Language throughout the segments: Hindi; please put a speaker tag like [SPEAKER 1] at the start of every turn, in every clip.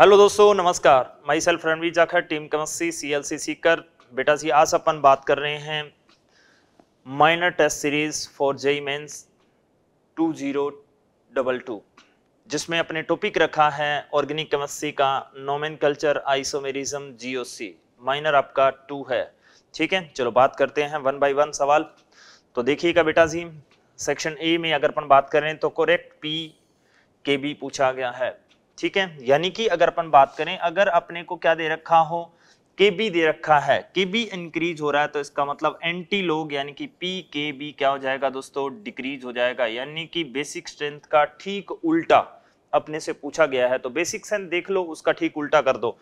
[SPEAKER 1] हेलो दोस्तों नमस्कार myself Ranveer Jakhar team कमस्सी सी एल सी सीकर बेटा जी आज अपन बात कर रहे हैं minor test series for JEE Mains two zero double two जिसमें अपने टॉपिक रखा है ऑर्गेनिक केमिस्ट्री का nomenclature isomerism GOC minor आपका टू है ठीक है चलो बात करते हैं वन बाई वन सवाल तो देखिएगा बेटा जी सेक्शन ए में अगर अपन बात करें तो करेक्ट पी के बी पूछा गया है ठीक है यानी कि अगर अपन बात करें अगर अपने को क्या दे रखा हो के बी दे रखा है के बी इंक्रीज हो रहा है तो इसका मतलब एंटी लोग यानी कि पी के बी क्या हो जाएगा दोस्तों डिक्रीज हो जाएगा यानी कि बेसिक स्ट्रेंथ का ठीक उल्टा अपने से पूछा गया है तो बेसिक स्ट्रेंथ देख लो उसका ठीक उल्टा कर दो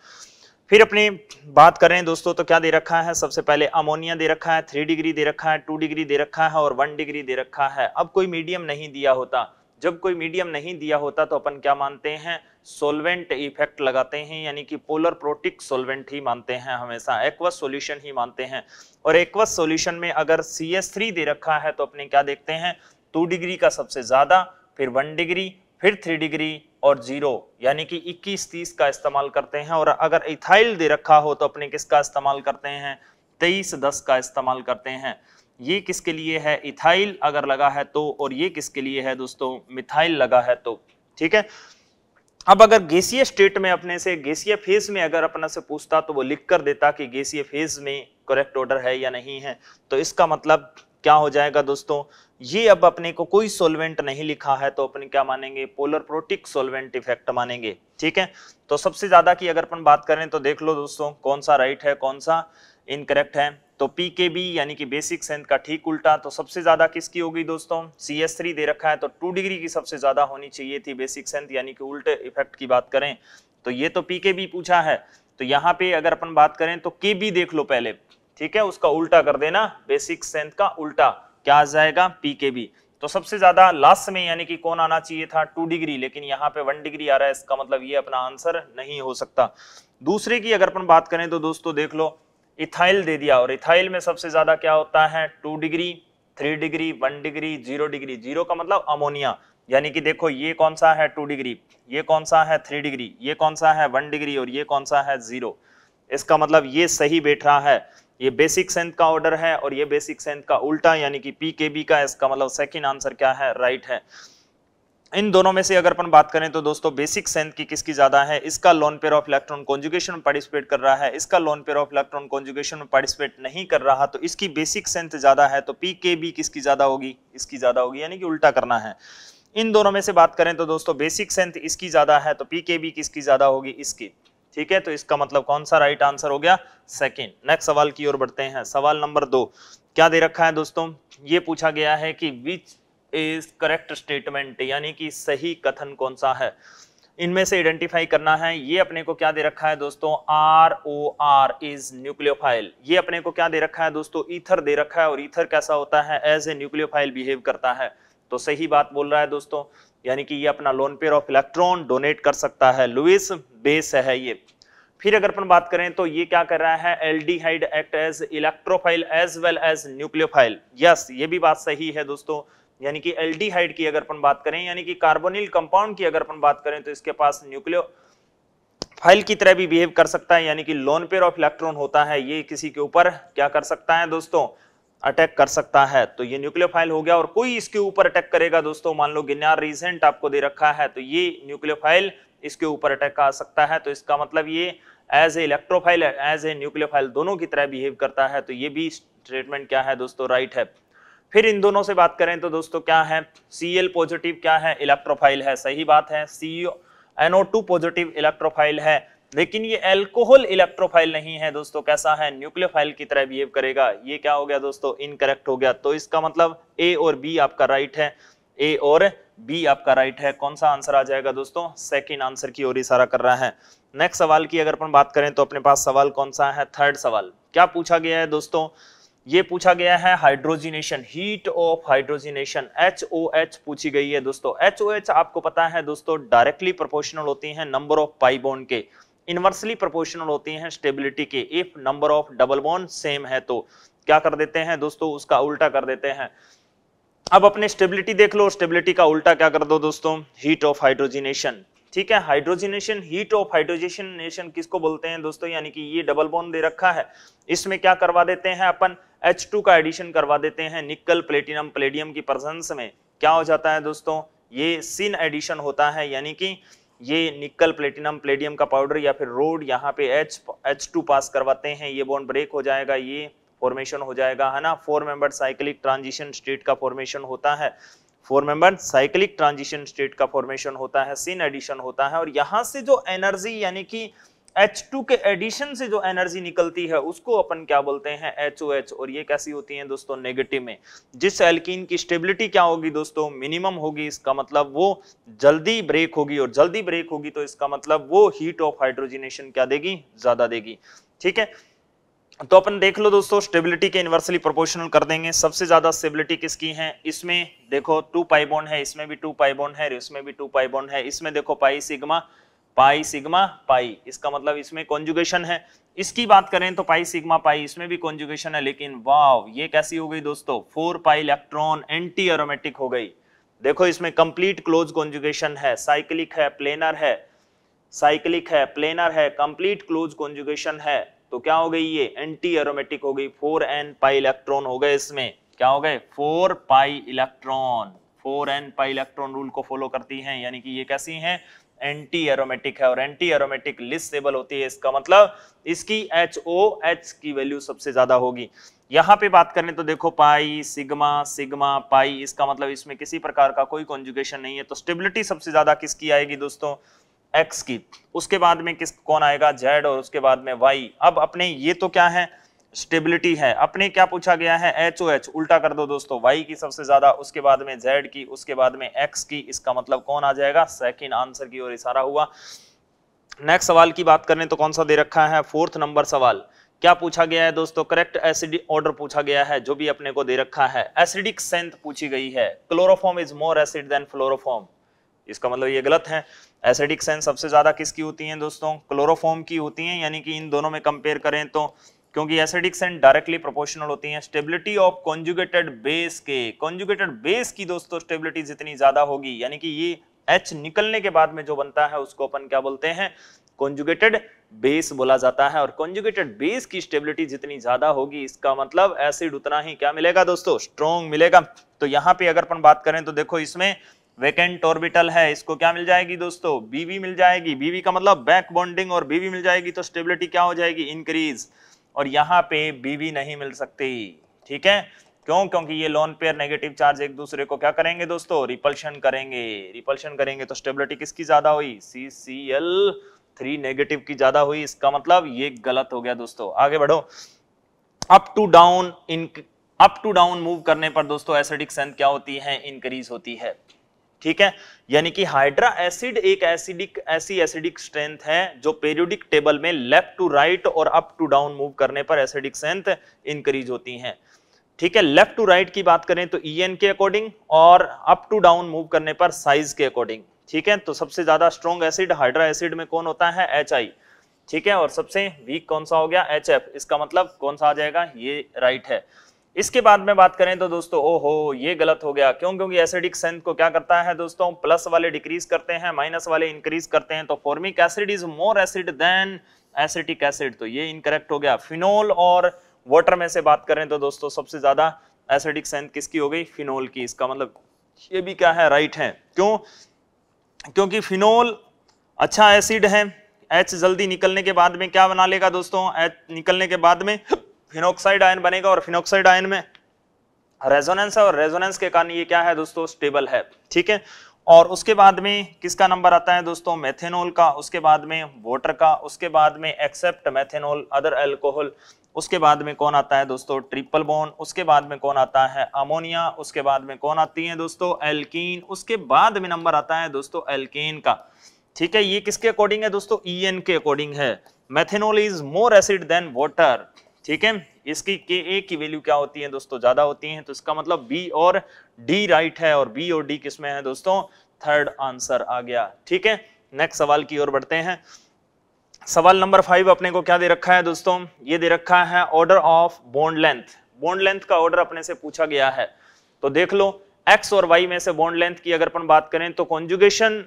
[SPEAKER 1] फिर अपने बात करें दोस्तों तो क्या दे रखा है सबसे पहले अमोनिया दे रखा है थ्री डिग्री दे रखा है टू डिग्री दे रखा है और वन डिग्री दे रखा है अब कोई मीडियम नहीं दिया होता जब कोई मीडियम नहीं दिया होता तो अपन क्या मानते हैं सोलवेंट इफेक्ट लगाते हैं यानी कि पोलर प्रोटिक सोलवेंट ही मानते हैं हमेशा एक्वस सॉल्यूशन ही मानते हैं और एक्वस सॉल्यूशन में अगर सी एस थ्री दे रखा है तो अपने क्या देखते हैं टू डिग्री का सबसे ज़्यादा फिर वन डिग्री फिर थ्री डिग्री और जीरो यानी कि इक्कीस तीस का इस्तेमाल करते हैं और अगर इथाइल दे रखा हो तो अपने किसका इस्तेमाल करते हैं तेईस दस का इस्तेमाल करते हैं ये किसके लिए है इथाइल अगर लगा है तो और ये किसके लिए है दोस्तों मिथाइल लगा है तो ठीक है अब अगर गैसीय स्टेट में अपने से गैसीय फेज में अगर अपना से पूछता तो वो लिख कर देता कि गैसीय फेज में करेक्ट ऑर्डर है या नहीं है तो इसका मतलब क्या हो जाएगा दोस्तों ये अब अपने को कोई सोलवेंट नहीं लिखा है तो अपने क्या मानेंगे पोलर प्रोटिक सोलवेंट इफेक्ट मानेंगे ठीक है तो सबसे ज्यादा की अगर अपन बात करें तो देख लो दोस्तों कौन सा राइट है कौन सा इनकरेक्ट है तो पी के बी यानी कि बेसिक सेंथ का ठीक उल्टा तो सबसे ज़्यादा किसकी होगी दोस्तों सी एस थ्री दे रखा है तो टू डिग्री की सबसे ज़्यादा होनी चाहिए थी बेसिक सेंथ यानी कि उल्टे इफेक्ट की बात करें तो ये तो पी के बी पूछा है तो यहाँ पे अगर अपन बात करें तो के बी देख लो पहले ठीक है उसका उल्टा कर देना बेसिक सेंथ का उल्टा क्या आ जाएगा पी के बी तो सबसे ज्यादा लास्ट में यानी कि कौन आना चाहिए था टू डिग्री लेकिन यहाँ पे वन डिग्री आ रहा है इसका मतलब ये अपना आंसर नहीं हो सकता दूसरे की अगर अपन बात करें तो दोस्तों देख लो इथाइल दे दिया और इथाइल में सबसे ज्यादा क्या होता है two degree three degree one degree zero degree zero का मतलब अमोनिया यानी कि देखो ये कौन सा है टू डिग्री ये कौन सा है थ्री डिग्री ये कौन सा है वन डिग्री और ये कौन सा है जीरो इसका मतलब ये सही बैठ रहा है ये बेसिक सेंथ का ऑर्डर है और ये बेसिक सेंथ का उल्टा यानी कि पी के बी का इसका मतलब सेकेंड आंसर क्या है राइट है इन दोनों में से अगर अपन बात करें तो दोस्तों बेसिक सेंथ की किसकी ज्यादा है इसका lone pair of electron conjugation में पार्टिसिपेट कर रहा है इसका lone pair of electron conjugation में पार्टिसिपेट नहीं कर रहा तो इसकी बेसिक सेंथ ज्यादा है तो पी के बी किसकी ज्यादा होगी इसकी ज्यादा होगी यानी कि उल्टा करना है इन दोनों में से बात करें तो दोस्तों बेसिक सेंथ इसकी ज्यादा है तो पी के बी किसकी ज्यादा होगी इसकी ठीक है तो इसका मतलब कौन सा राइट आंसर हो गया सेकेंड नेक्स्ट सवाल की ओर बढ़ते हैं सवाल नंबर दो क्या दे रखा है दोस्तों ये पूछा गया है कि विच इज करेक्ट स्टेटमेंट यानी कि सही कथन कौन सा है इनमें से आइडेंटिफाई करना है ये अपने को क्या दे रखा है दोस्तों R O R is nucleophile ये अपने को क्या दे रखा है दोस्तों ईथर दे रखा है और ईथर कैसा होता है एज ए न्यूक्लियोफाइल बिहेव करता है तो सही बात बोल रहा है दोस्तों यानी कि ये अपना lone pair of electron donate कर सकता है लुइस बेस है ये फिर अगर अपन बात करें तो ये क्या कर रहा है aldehyde act as electrophile as well as nucleophile yes ये भी बात सही है दोस्तों यानी कि एल्डिहाइड की अगर अपन बात करें यानी कि कार्बोनिल कंपाउंड की अगर अपन बात करें तो इसके पास न्यूक्लियो फाइल की तरह भी बिहेव कर सकता है यानी कि लोन पेयर ऑफ इलेक्ट्रॉन होता है ये किसी के ऊपर क्या कर सकता है दोस्तों अटैक कर सकता है तो ये न्यूक्लियो फाइल हो गया और कोई इसके ऊपर अटैक करेगा दोस्तों मान लो गिनार रीजेंट आपको दे रखा है तो ये फाइल इसके ऊपर अटैक कर सकता है तो इसका मतलब ये as a electrophile as a file दोनों की तरह बिहेव करता है तो ये भी स्टेटमेंट क्या है दोस्तों राइट है फिर इन दोनों से बात करें तो दोस्तों क्या है सी पॉजिटिव क्या है इलेक्ट्रोफाइल है सही बात है सी एनओ पॉजिटिव इलेक्ट्रोफाइल है लेकिन ये एल्कोहल इलेक्ट्रोफाइल नहीं है दोस्तों कैसा है न्यूक्लियोफाइल की तरह बिहेव करेगा ये क्या हो गया दोस्तों इनकरेक्ट हो गया तो इसका मतलब ए और बी आपका राइट है ए और बी आपका राइट है कौन सा आंसर आ जाएगा दोस्तों सेकंड आंसर की ओर इशारा कर रहा है नेक्स्ट सवाल की अगर अपन बात करें तो अपने पास सवाल कौन सा है थर्ड सवाल क्या पूछा गया है दोस्तों ये पूछा गया है hydrogenation heat of hydrogenation H O H पूछी गई है दोस्तों एच ओ एच आपको पता है दोस्तों डायरेक्टली प्रोपोर्शनल होती हैं नंबर ऑफ पाइबोन के इनवर्सली प्रोपोर्शनल होती हैं स्टेबिलिटी के if number of double bond same है तो क्या कर देते हैं दोस्तों उसका उल्टा कर देते हैं अब अपने स्टेबिलिटी देख लो स्टेबिलिटी का उल्टा क्या कर दो दोस्तों हीट ऑफ हाइड्रोजिनेशन ठीक है हाइड्रोजिनेशन हीट ऑफ हाइड्रोजिनेशन किसको बोलते हैं दोस्तों यानी कि ये डबल बॉन्ड दे रखा है इसमें क्या करवा देते हैं अपन एच टू का एडिशन करवा देते हैं निकल प्लेटिनम प्लेडियम की प्रजेंस में क्या हो जाता है दोस्तों ये सिन एडिशन होता है यानी कि ये निकल प्लेटिनम प्लेडियम का पाउडर या फिर रोड यहाँ पे एच एच टू पास करवाते हैं ये बॉन्ड ब्रेक हो जाएगा ये फॉर्मेशन हो जाएगा है ना four member cyclic transition state का फॉर्मेशन होता है four member cyclic transition state का फॉर्मेशन होता है सिन एडिशन होता है और यहाँ से जो एनर्जी यानी कि H2 के एडिशन से जो एनर्जी निकलती है उसको अपन क्या बोलते हैं HOH और ये कैसी होती है दोस्तों नेगेटिव में जिस एल्किन की स्टेबिलिटी क्या होगी दोस्तों मिनिमम होगी इसका मतलब वो जल्दी ब्रेक होगी और जल्दी ब्रेक होगी तो इसका मतलब वो हीट ऑफ हाइड्रोजिनेशन क्या देगी ज्यादा देगी ठीक है तो अपन देख लो दोस्तों स्टेबिलिटी के इनवर्सली प्रोपोर्शनल कर देंगे सबसे ज्यादा स्टेबिलिटी किसकी है इसमें देखो टू पाइबोन है इसमें भी टू पाइबोन है इसमें भी टू पाइबोन है इसमें देखो pi sigma pi sigma pi इसका मतलब इसमें कॉन्जुगेशन है इसकी बात करें तो पाई सिग्मा पाई इसमें भी कॉन्जुगेशन है लेकिन वाव ये कैसी हो गई दोस्तों four pi electron anti aromatic हो गई देखो इसमें कंप्लीट क्लोज कॉन्जुगेशन है साइक्लिक है प्लेनर है साइक्लिक है प्लेनर है कंप्लीट क्लोज कॉन्जुगेशन है तो क्या हो गई ये एंटी एरोमेटिक हो गई फोर एन पाई इलेक्ट्रॉन हो गए इसमें क्या हो गए four pi electron four N pi electron rule को फॉलो करती हैं यानी कि ये कैसी हैं एंटी एरोमेटिक है और एंटी एरोमेटिक लिस्ट स्टेबल होती है इसका मतलब इसकी एच ओ एच की वैल्यू सबसे ज्यादा होगी यहाँ पे बात करें तो देखो पाई सिग्मा सिग्मा पाई इसका मतलब इसमें किसी प्रकार का कोई कॉन्जुगेशन नहीं है तो स्टेबिलिटी सबसे ज्यादा किसकी आएगी दोस्तों एक्स की उसके बाद में किस कौन आएगा जेड और उसके बाद में वाई अब अपने ये तो क्या है स्टेबिलिटी है अपने क्या पूछा गया है एच ओ एच उल्टा कर दो दोस्तों वाई की सबसे ज्यादा उसके बाद में जेड की उसके बाद में एक्स की इसका मतलब कौन आ जाएगा सेकेंड आंसर की ओर इशारा हुआ नेक्स्ट सवाल की बात करें तो कौन सा दे रखा है फोर्थ नंबर सवाल क्या पूछा गया है दोस्तों करेक्ट एसिडिक ऑर्डर पूछा गया है जो भी अपने को दे रखा है एसिडिक सेंथ पूछी गई है chloroform is more acid than fluoroform इसका मतलब ये गलत है एसिडिक सेंथ सबसे ज्यादा किसकी होती है दोस्तों क्लोरोफॉर्म की होती है यानी कि इन दोनों में कंपेयर करें तो क्योंकि एसिडिक सेंट डायरेक्टली प्रोपोर्शनल होती है स्टेबिलिटी ऑफ कॉन्जुगेटेड बेस के कॉन्जुगेटेड बेस की दोस्तों स्टेबिलिटी जितनी ज्यादा होगी यानी कि ये एच निकलने के बाद में जो बनता है उसको अपन क्या बोलते हैं कॉन्जुगेटेड बेस बोला जाता है और कॉन्जुगेटेड बेस की स्टेबिलिटी जितनी ज्यादा होगी इसका मतलब एसिड उतना ही क्या मिलेगा दोस्तों स्ट्रॉन्ग मिलेगा तो यहाँ पे अगर अपन बात करें तो देखो इसमें वेकेंट ऑर्बिटल है इसको क्या मिल जाएगी दोस्तों बीवी मिल जाएगी बीवी का मतलब बैक बॉन्डिंग और बीवी मिल जाएगी तो स्टेबिलिटी क्या हो जाएगी इंक्रीज और यहाँ पे बीवी नहीं मिल सकती ठीक है क्यों क्योंकि ये लोन पेयर नेगेटिव चार्ज एक दूसरे को क्या करेंगे दोस्तों रिपल्शन करेंगे रिपल्शन करेंगे तो स्टेबिलिटी किसकी ज्यादा हुई C C L three negative की ज्यादा हुई इसका मतलब ये गलत हो गया दोस्तों आगे बढ़ो up to down in up to down move करने पर दोस्तों एसिडिक सेंथ क्या होती है इंक्रीज होती है ठीक है यानी कि हाइड्रा एसिड एक एसिडिक ऐसी एसिडिक स्ट्रेंथ है जो पेरियोडिक टेबल में लेफ्ट टू राइट और अप टू डाउन मूव करने पर एसिडिक स्ट्रेंथ इंक्रीज होती है ठीक है लेफ्ट टू राइट की बात करें तो ई के अकॉर्डिंग और अप टू डाउन मूव करने पर साइज के अकॉर्डिंग ठीक है तो सबसे ज्यादा स्ट्रॉन्ग एसिड हाइड्रा एसिड में कौन होता है एच ठीक है और सबसे वीक कौन सा हो गया एच इसका मतलब कौन सा आ जाएगा ये राइट है इसके बाद में बात करें तो दोस्तों ओहो ये गलत हो गया क्यों क्योंकि एसिडिक सेंथ को क्या करता है दोस्तों प्लस वाले डिक्रीज करते हैं माइनस वाले इंक्रीज करते हैं तो formic acid is more acid than acetic acid तो ये इनकरेक्ट हो गया फिनोल और वाटर में से बात करें तो दोस्तों सबसे ज्यादा एसिडिक सेंथ किसकी हो गई फिनोल की इसका मतलब ये भी क्या है राइट है क्यों क्योंकि फिनोल अच्छा एसिड है एच जल्दी निकलने के बाद में क्या बना लेगा दोस्तों एच निकलने के बाद में फिनोक्साइड आयन बनेगा और फिनोक्साइड आयन में रेजोनेंस है और रेजोनेंस के कारण ये क्या है दोस्तों स्टेबल है ठीक है और उसके बाद में किसका नंबर आता है दोस्तों मेथेनॉल का उसके बाद में वोटर का उसके बाद में एक्सेप्ट मेथेनॉल अदर एल्कोहल उसके बाद में कौन आता है दोस्तों ट्रिपल बोन उसके बाद में कौन आता है अमोनिया उसके बाद में कौन आती है दोस्तों एल्कीन उसके बाद में नंबर आता है दोस्तों एल्केन का ठीक है ये किसके अकॉर्डिंग है दोस्तों ई e के अकॉर्डिंग है methanol is more acid than water ठीक है इसकी के ए की वैल्यू क्या होती है दोस्तों ज्यादा होती है तो इसका मतलब बी और डी राइट है और बी और डी किसमें है दोस्तों थर्ड आंसर आ गया ठीक है नेक्स्ट सवाल की ओर बढ़ते हैं सवाल नंबर फाइव अपने को क्या दे रखा है दोस्तों ये दे रखा है order of bond length bond length का ऑर्डर अपने से पूछा गया है तो देख लो एक्स और वाई में से बोन्ड लेंथ की अगर अपन बात करें तो कॉन्जुगेशन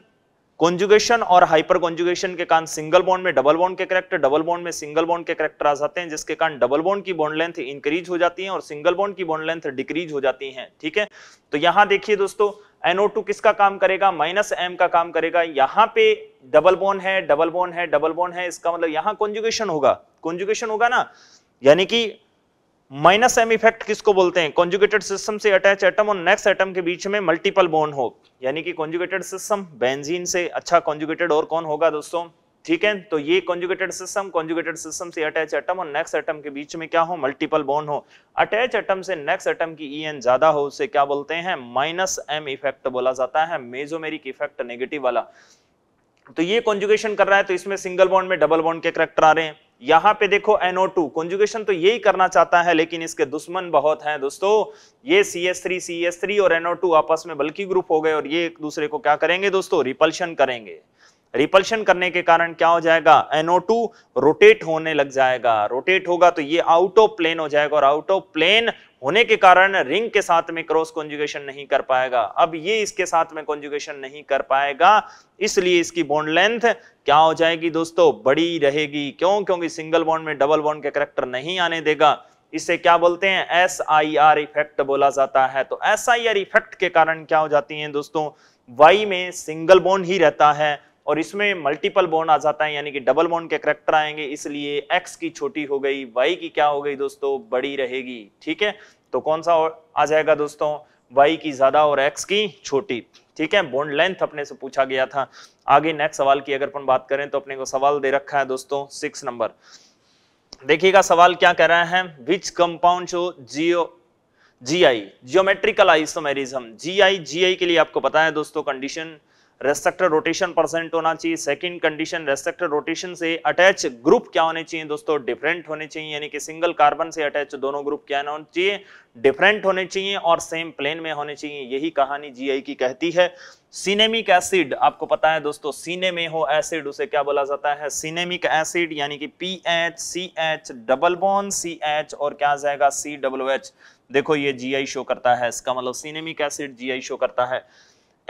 [SPEAKER 1] कॉन्जुगेशन और हाइपर कॉन्जुगेशन के कारण सिंगल बॉन्ड में डबल बॉन्ड के करेक्टर डबल बॉन्ड में सिंगल बॉन्ड के करेक्टर आ जाते हैं जिसके कारण डबल बॉन्ड की बॉन्ड लेंथ इंक्रीज हो जाती है और सिंगल बॉन्ड की बॉन्ड लेंथ डिक्रीज हो जाती है ठीक है तो यहां देखिए दोस्तों NO2 किसका काम करेगा माइनस एम का काम करेगा यहाँ पे डबल बॉन्ड है डबल बॉन्ड है डबल बॉन्ड है इसका मतलब यहाँ कॉन्जुगेशन होगा कॉन्जुगेशन होगा ना यानी कि माइनस एम इफेक्ट किसको बोलते हैं कॉन्जुगेटेड सिस्टम से अटैच एटम और नेक्स्ट एटम के बीच में मल्टीपल बॉन्ड हो यानी कि कॉन्जुगेटेड सिस्टम बेंजीन से अच्छा कॉन्जुगेटेड और कौन होगा दोस्तों ठीक है तो ये कॉन्जुगेटेड सिस्टम कॉन्जुगेटेड सिस्टम से अटैच एटम और नेक्स्ट एटम के बीच में क्या हो मल्टीपल बॉन्ड हो अटैच एटम से नेक्स्ट एटम की ई एन ज्यादा हो उसे क्या बोलते हैं माइनस एम इफेक्ट बोला जाता है मेजोमेरिक इफेक्ट नेगेटिव वाला तो ये कॉन्जुगेशन कर रहा है तो इसमें सिंगल बॉन्ड में डबल बॉन्ड के करेक्टर आ रहे हैं यहां पे देखो NO2 कंजुगेशन तो यही करना चाहता है लेकिन इसके दुश्मन बहुत हैं दोस्तों ये CH3 CH3 और NO2 आपस में बल्कि ग्रुप हो गए और ये एक दूसरे को क्या करेंगे दोस्तों रिपल्शन करेंगे रिपल्शन करने के कारण क्या हो जाएगा NO2 रोटेट होने लग जाएगा रोटेट होगा तो ये आउट ऑफ प्लेन हो जाएगा और आउट ऑफ प्लेन होने के कारण रिंग के साथ में क्रॉस कॉन्जुगेशन नहीं कर पाएगा अब ये इसके साथ में कॉन्जुगेशन नहीं कर पाएगा इसलिए इसकी बॉन्ड लेंथ क्या हो जाएगी दोस्तों बड़ी रहेगी क्यों क्योंकि सिंगल बॉन्ड में डबल बॉन्ड के करेक्टर नहीं आने देगा इसे क्या बोलते हैं एस आई आर इफेक्ट बोला जाता है तो एस आई आर इफेक्ट के कारण क्या हो जाती है दोस्तों वाई में सिंगल बॉन्ड ही रहता है और इसमें मल्टीपल बोन आ जाता है यानी कि डबल बोन के करेक्टर आएंगे इसलिए एक्स की छोटी हो गई वाई की क्या हो गई दोस्तों बड़ी रहेगी ठीक है तो कौन सा आ जाएगा दोस्तों वाई की ज्यादा और एक्स की छोटी ठीक है बोन लेंथ अपने से पूछा गया था आगे नेक्स्ट सवाल की अगर अपन बात करें तो अपने को सवाल दे रखा है दोस्तों सिक्स नंबर देखिएगा सवाल क्या कह रहा है which compound show geo G I geometrical isomerism G I G I के लिए आपको पता है दोस्तों कंडीशन रेस्ट्रक्टर रोटेशन परसेंट होना चाहिए सेकंड कंडीशन रेस्ट्रक्टर रोटेशन से अटैच ग्रुप क्या होने चाहिए दोस्तों डिफरेंट होने चाहिए यानी कि सिंगल कार्बन से अटैच दोनों ग्रुप क्या होने चाहिए डिफरेंट होने चाहिए और सेम प्लेन में होने चाहिए यही कहानी जीआई की कहती है सिनेमिक एसिड आपको पता है दोस्तों सीने में हो एसिड उसे क्या बोला जाता है सिनेमिक एसिड यानी कि P H C H double bond C H और क्या आ जाएगा सी डब्लू एच देखो ये जीआई शो करता है इसका मतलब सिनेमिक एसिड जीआई शो करता है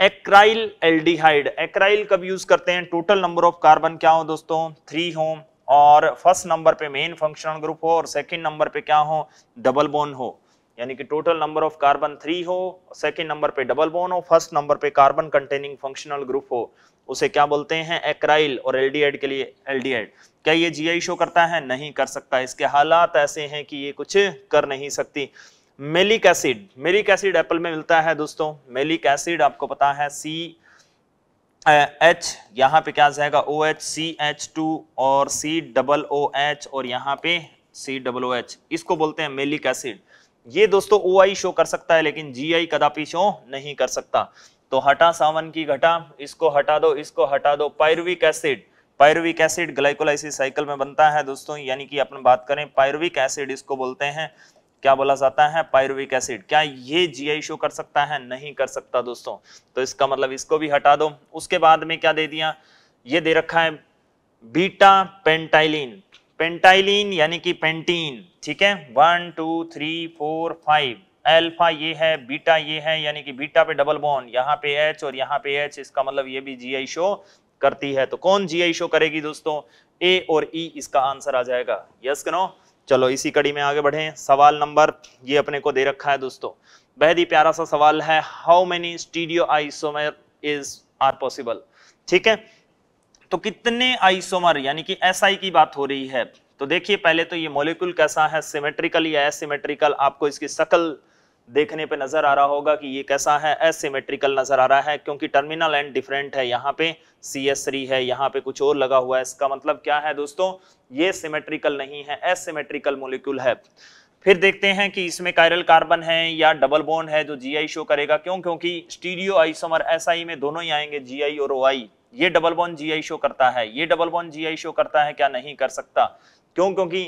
[SPEAKER 1] एक्राइल एल्डिहाइड एक्राइल कब यूज करते हैं टोटल नंबर ऑफ कार्बन क्या हो दोस्तों थ्री हो और फर्स्ट नंबर पे मेन फंक्शनल ग्रुप हो और सेकंड नंबर पे क्या हो डबल बोन हो यानी कि total number of carbon three हो सेकंड नंबर पे डबल बोन हो फर्स्ट नंबर पे कार्बन कंटेनिंग फंक्शनल ग्रुप हो उसे क्या बोलते हैं एक्राइल और एल्डिहाइड के लिए एल्डिहाइड क्या ये जी शो करता है नहीं कर सकता इसके हालात ऐसे हैं कि ये कुछ कर नहीं सकती malic acid malic acid apple में मिलता है दोस्तों मेलिक एसिड आपको पता है सी एच यहाँ पे क्या जाएगा O H C H two और सी डबल ओ एच और यहाँ पे सी डबल ओ एच इसको बोलते हैं मेलिक एसिड ये दोस्तों ओ आई शो कर सकता है लेकिन जी आई कदापि शो नहीं कर सकता तो हटा सावन की घटा इसको हटा दो इसको हटा दो pyruvic acid pyruvic acid glycolysis cycle में बनता है दोस्तों यानी कि अपन बात करें पायरविक एसिड इसको बोलते हैं क्या बोला जाता है पायरुविक एसिड क्या ये जीआई शो कर सकता है नहीं कर सकता दोस्तों तो इसका मतलब इसको भी हटा दो उसके बाद में क्या दे दिया ये दे रखा है बीटा पेंटाइलिन पेंटाइलिन यानी कि पेंटीन ठीक है one two three four five alpha ये है बीटा ये है यानी कि बीटा पे डबल बॉन यहाँ पे एच और यहाँ पे एच इसका मतलब ये भी जी शो करती है तो कौन जी शो करेगी दोस्तों ए और ई e इसका आंसर आ जाएगा यस yes, करो चलो इसी कड़ी में आगे बढ़े सवाल नंबर ये अपने को दे रखा है दोस्तों बेहद ही प्यारा सा सवाल है how many stereo isomer is are possible ठीक है तो कितने आइसोमर यानी कि एस SI की बात हो रही है तो देखिए पहले तो ये मोलिकुल कैसा है सिमेट्रिकल या एसिमेट्रिकल आपको इसकी सकल देखने पे नज़र आ रहा होगा कि ये कैसा है एसिमेट्रिकल नज़र आ रहा है क्योंकि टर्मिनल एंड डिफरेंट है यहाँ पे सी एस थ्री है यहाँ पे कुछ और लगा हुआ है इसका मतलब क्या है दोस्तों ये सिमेट्रिकल नहीं है एसिमेट्रिकल मोलिक्यूल है फिर देखते हैं कि इसमें कायरल कार्बन है या डबल बोन है जो जी शो करेगा क्यों क्योंकि स्टीरियो एस आई में दोनों ही आएंगे जी और ओ ये डबल बोन जी शो करता है ये डबल बोन जी शो करता है क्या नहीं कर सकता क्यों क्योंकि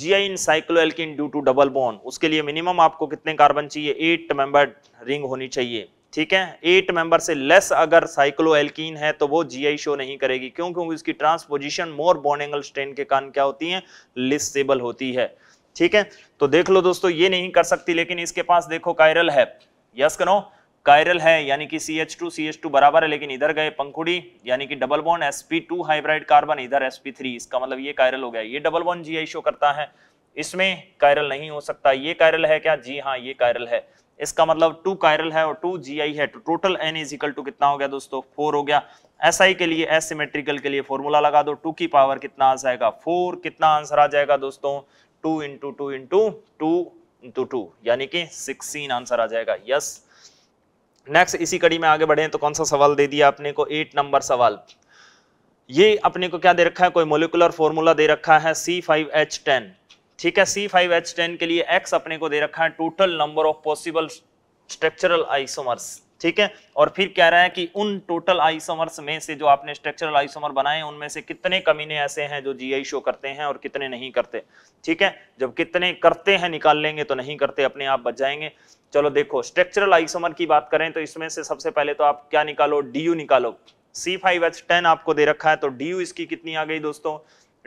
[SPEAKER 1] G I in cycloalkene due to double bond उसके लिए मिनिमम आपको कितने कार्बन चाहिए एट मेंबर रिंग होनी चाहिए ठीक है एट मेंबर से लेस अगर साइक्लोएल्कीन है तो वो जीआई शो नहीं करेगी क्यों क्योंकि इसकी ट्रांसपोजिशन मोर एंगल स्ट्रेन के कारण क्या होती है लिस्टेबल होती है ठीक है तो देख लो दोस्तों ये नहीं कर सकती लेकिन इसके पास देखो कायरल है यस करो कायरल है यानी कि C H two C H two बराबर है लेकिन इधर गए पंखुड़ी यानी कि double bond S P two hybrid carbon इधर एस पी थ्री इसका मतलब ये कायरल हो गया ये double bond G I show करता है इसमें कायरल नहीं हो सकता ये कायरल है क्या जी हाँ ये कायरल है इसका मतलब टू कायरल है और टू जी आई है तो total N is equal to कितना हो गया दोस्तों फोर हो गया एस SI आई के लिए एस सिमेट्रिकल के लिए फॉर्मूला लगा दो टू की पावर कितना आ जाएगा फोर कितना आंसर आ जाएगा दोस्तों two into two into two into two यानी कि सिक्सटीन आंसर आ जाएगा यस yes. नेक्स्ट इसी कड़ी में आगे बढ़े तो कौन सा सवाल दे दिया आपने को एट नंबर सवाल ये अपने को क्या दे रखा है कोई मोलिकुलर फॉर्मूला दे रखा है सी फाइव एच टेन ठीक है सी फाइव एच टेन के लिए एक्स अपने को दे रखा है total number of possible structural isomers ठीक है और फिर कह रहा है कि उन टोटल आइसोमर्स में से जो आपने स्ट्रक्चरल आइसोमर बनाए उनमें से कितने कमीने ऐसे हैं जो जीआई शो करते हैं और कितने नहीं करते ठीक है जब कितने करते हैं निकाल लेंगे तो नहीं करते अपने आप बच जाएंगे चलो देखो स्ट्रक्चरल आइसोमर की बात करें तो इसमें से सबसे पहले तो आप क्या निकालो डी निकालो सी आपको दे रखा है तो डी इसकी कितनी आ गई दोस्तों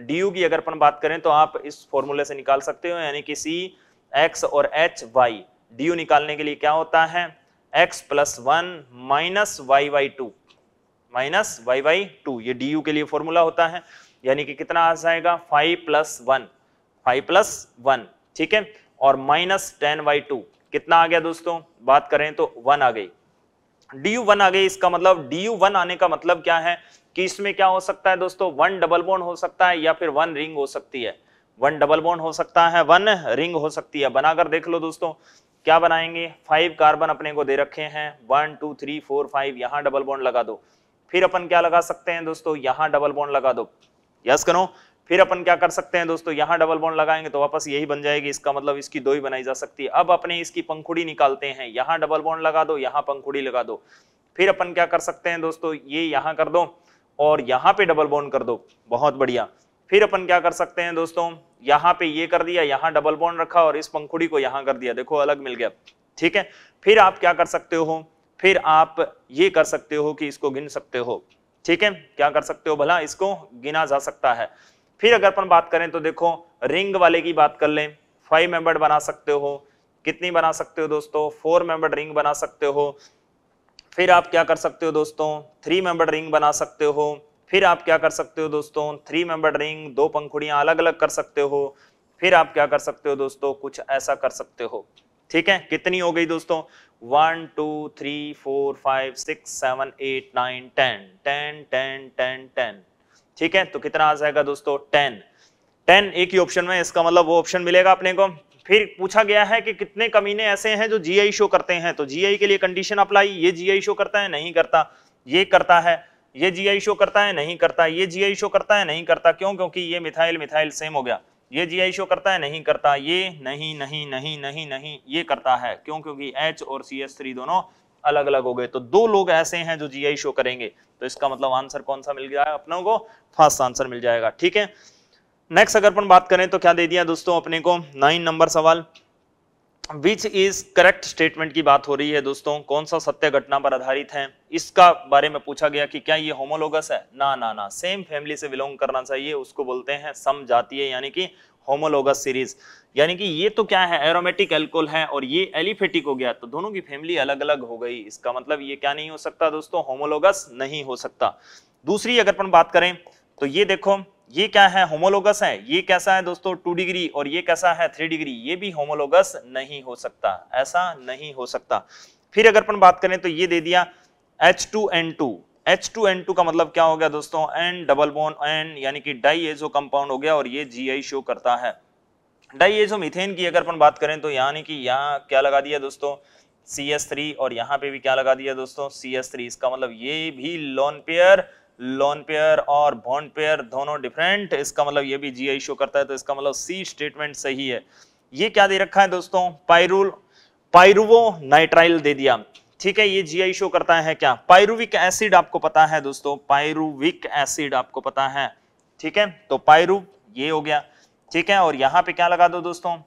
[SPEAKER 1] डी की अगर अपन बात करें तो आप इस फॉर्मूले से निकाल सकते हो यानी कि सी एक्स और एच वाई डी निकालने के लिए क्या होता है X plus one minus Y Y two minus Y Y two ये डी यू के लिए फॉर्मूला होता है यानी कि कितना आ जाएगा five plus one five plus one ठीक है और माइनस टेन वाई टू कितना आ गया दोस्तों बात करें तो वन आ गई डी यू वन आ गई इसका मतलब डी यू वन आने का मतलब क्या है कि इसमें क्या हो सकता है दोस्तों वन डबल बोन हो सकता है या फिर वन रिंग हो सकती है वन डबल बोन हो सकता है वन रिंग हो सकती है बनाकर देख लो दोस्तों क्या बनाएंगे फाइव कार्बन अपने को दे रखे हैं one two three four five यहां डबल बॉन्ड लगा दो फिर अपन क्या लगा सकते हैं दोस्तों यहां डबल बॉन्ड लगा दो यस करो फिर अपन क्या कर सकते हैं दोस्तों यहाँ डबल बॉन्ड लगाएंगे तो वापस यही बन जाएगी इसका मतलब इसकी दो ही बनाई जा सकती है अब अपने इसकी पंखुड़ी निकालते हैं यहाँ डबल बॉन्ड लगा दो यहाँ पंखुड़ी लगा दो फिर अपन क्या कर सकते हैं दोस्तों ये यहाँ कर दो और यहाँ पे डबल बॉन्ड कर दो बहुत बढ़िया फिर अपन क्या कर सकते हैं दोस्तों यहाँ पे ये कर दिया यहाँ डबल बॉन्ड रखा और इस पंखुड़ी को यहाँ कर दिया देखो अलग मिल गया ठीक है फिर आप क्या कर सकते हो फिर आप ये कर सकते हो कि इसको गिन सकते हो ठीक है क्या कर सकते हो भला इसको गिना जा सकता है फिर अगर अपन बात करें तो देखो रिंग वाले की बात कर लें फाइव मेंबर्ड बना सकते हो कितनी बना सकते हो दोस्तों फोर मेंबर्ड रिंग बना सकते हो फिर आप क्या कर सकते हो दोस्तों थ्री मेंबर्ड रिंग बना सकते हो फिर आप क्या कर सकते हो दोस्तों थ्री मेंबर रिंग दो पंखुड़ियां अलग अलग कर सकते हो फिर आप क्या कर सकते हो दोस्तों कुछ ऐसा कर सकते हो ठीक है कितनी हो गई दोस्तों one two three four five six seven eight nine ten ten ten ten ten ठीक है तो कितना आ जाएगा दोस्तों टेन टेन एक ही ऑप्शन में इसका मतलब वो ऑप्शन मिलेगा अपने को फिर पूछा गया है कि कितने कमीने ऐसे हैं जो जीआई शो करते हैं तो जीआई के लिए कंडीशन अप्लाई ये जीआई शो करता है नहीं करता ये करता है ये जी आई शो करता है नहीं करता ये जी आई शो करता है नहीं करता क्यों क्योंकि ये मिथाइल मिथाइल सेम हो गया ये आई शो करता है नहीं करता ये नहीं नहीं नहीं नहीं नहीं ये करता है क्यों क्योंकि एच और सी एस थ्री दोनों अलग अलग हो गए तो दो लोग ऐसे हैं जो जी आई शो करेंगे तो इसका मतलब आंसर कौन सा मिल गया अपनों को फास्ट आंसर मिल जाएगा ठीक है नेक्स्ट अगर अपन बात करें तो क्या दे दिया दोस्तों अपने को नाइन नंबर सवाल विच इज करेक्ट स्टेटमेंट की बात हो रही है दोस्तों कौन सा सत्य घटना पर आधारित है इसका बारे में पूछा गया कि क्या ये होमोलोगस है ना ना ना सेम फैमिली से बिलोंग करना चाहिए उसको बोलते हैं सम जाती है यानी कि होमोलोगस सीरीज यानी कि ये तो क्या है एरोमेटिक एल्कोल है और ये एलिफेटिक हो गया तो दोनों की फैमिली अलग अलग हो गई इसका मतलब ये क्या नहीं हो सकता दोस्तों होमोलोगस नहीं हो सकता दूसरी अगर अपन बात करें तो ये देखो ये क्या है होमोलोगस है ये कैसा है दोस्तों टू डिग्री और ये कैसा है थ्री डिग्री ये भी होमोलोगस नहीं हो सकता ऐसा नहीं हो सकता फिर अगर अपन बात करें तो ये दे दिया H two N two H two N two का मतलब क्या हो गया दोस्तों एन डबल बोन एन यानी कि डाई एजो कंपाउंड हो गया और ये जी आई शो करता है डाई एजो मिथेन की अगर अपन बात करें तो यानी कि यहाँ क्या लगा दिया दोस्तों सी एस थ्री और यहाँ पे भी क्या लगा दिया दोस्तों सी एस थ्री इसका मतलब ये भी लोन पेयर लोन पेयर और बॉन्ड पेयर दोनों डिफरेंट इसका मतलब ये भी जी आई शो करता है तो इसका मतलब सी स्टेटमेंट सही है ये क्या दे रखा है दोस्तों पायरूल पायरुवो नाइट्राइल दे दिया ठीक है ये जी आई शो करता है क्या पायरुविक एसिड आपको पता है दोस्तों पायरुविक एसिड आपको पता है ठीक है तो पायरु ये हो गया ठीक है और यहाँ पे क्या लगा दो दोस्तों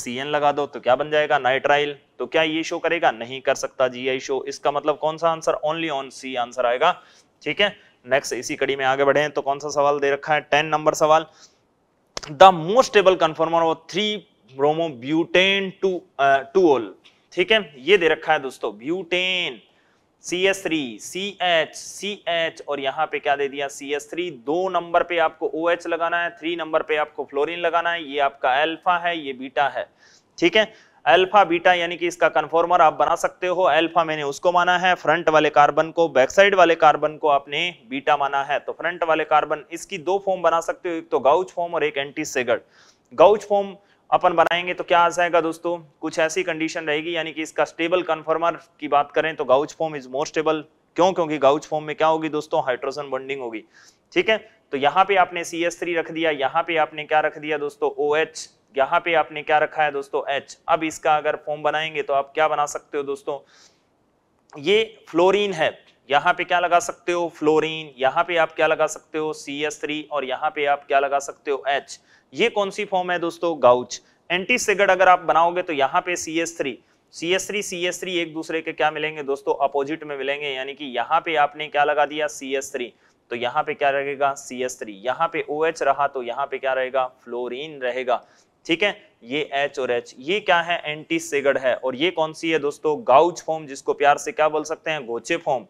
[SPEAKER 1] सी लगा दो तो क्या बन जाएगा नाइट्राइल तो क्या ये शो करेगा नहीं कर सकता जी आई शो इसका मतलब कौन सा answer only on C answer आएगा ठीक है नेक्स्ट इसी कड़ी में आगे बढ़े तो कौन सा सवाल दे रखा है टेन नंबर सवाल the most able conformer of three bromo butane two two ol ठीक है ये दे रखा है दोस्तों butane C S three C H C H और यहाँ पे क्या दे दिया सी एस थ्री दो नंबर पे आपको ओ OH एच लगाना है थ्री नंबर पे आपको फ्लोरिन लगाना है ये आपका एल्फा है ये बीटा है ठीक है अल्फा बीटा यानी कि इसका कन्फॉर्मर आप बना सकते हो अल्फा मैंने उसको माना है फ्रंट वाले कार्बन को बैक साइड वाले कार्बन को आपने बीटा माना है तो फ्रंट वाले कार्बन इसकी दो फॉर्म बना सकते हो एक तो गाउच फॉर्म और एक एंटी सेगड गाउच फॉर्म अपन बनाएंगे तो क्या आ जाएगा दोस्तों कुछ ऐसी कंडीशन रहेगी यानी कि इसका स्टेबल कन्फॉर्मर की बात करें तो gauche form is more stable क्यों क्योंकि गाउच फॉर्म में क्या होगी दोस्तों हाइड्रोजन बॉन्डिंग होगी ठीक है तो यहाँ पे आपने सी एस थ्री रख दिया यहाँ पे आपने क्या रख दिया दोस्तों ओ OH, यहाँ पे आपने क्या रखा है दोस्तों एच अब इसका अगर फॉर्म बनाएंगे तो आप क्या बना सकते हो दोस्तों ये फ्लोरीन है यहाँ पे क्या लगा सकते हो फ्लोरीन यहाँ पे आप क्या लगा सकते हो सी एस थ्री और यहाँ पे आप क्या लगा सकते हो एच ये कौन सी फॉर्म है दोस्तों गाउच एंटीसेगड अगर आप बनाओगे तो यहाँ पे C S three C S three C S three एक दूसरे के क्या मिलेंगे दोस्तों अपोजिट में मिलेंगे यानी कि यहाँ पे आपने क्या लगा दिया सी एस थ्री तो यहाँ पे क्या रहेगा सी एस थ्री यहाँ पे ओ OH रहा तो यहाँ पे क्या रहेगा फ्लोरीन रहेगा ठीक है ये एच और एच ये क्या है एंटी सेगड है और ये कौन सी है दोस्तों गाउच फॉर्म जिसको प्यार से क्या बोल सकते हैं गोचे फॉर्म